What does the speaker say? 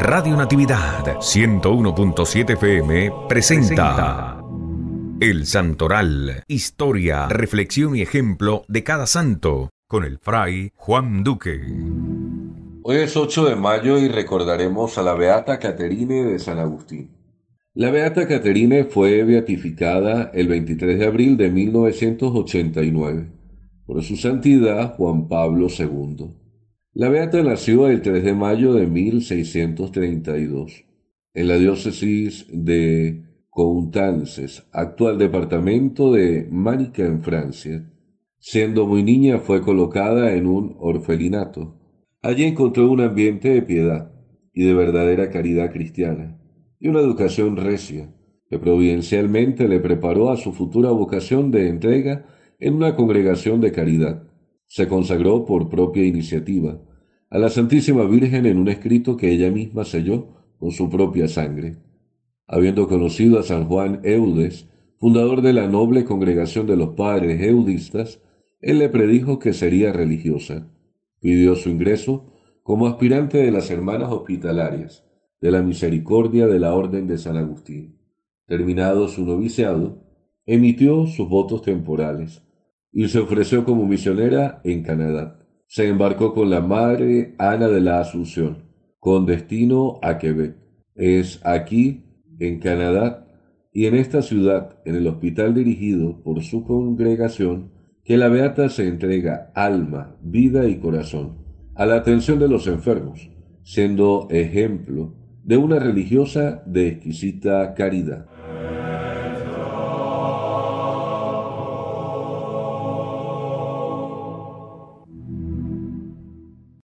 Radio Natividad 101.7 FM presenta El Santoral, historia, reflexión y ejemplo de cada santo, con el fray Juan Duque. Hoy es 8 de mayo y recordaremos a la Beata Caterine de San Agustín. La Beata Caterine fue beatificada el 23 de abril de 1989 por su santidad Juan Pablo II. La Beata nació el 3 de mayo de 1632 en la diócesis de Coutances, actual departamento de Manica en Francia. Siendo muy niña fue colocada en un orfelinato. Allí encontró un ambiente de piedad y de verdadera caridad cristiana y una educación recia que providencialmente le preparó a su futura vocación de entrega en una congregación de caridad se consagró por propia iniciativa a la Santísima Virgen en un escrito que ella misma selló con su propia sangre. Habiendo conocido a San Juan Eudes, fundador de la noble congregación de los padres eudistas, él le predijo que sería religiosa. Pidió su ingreso como aspirante de las hermanas hospitalarias de la misericordia de la Orden de San Agustín. Terminado su noviciado, emitió sus votos temporales y se ofreció como misionera en Canadá. Se embarcó con la madre Ana de la Asunción, con destino a Quebec. Es aquí, en Canadá, y en esta ciudad, en el hospital dirigido por su congregación, que la Beata se entrega alma, vida y corazón a la atención de los enfermos, siendo ejemplo de una religiosa de exquisita caridad.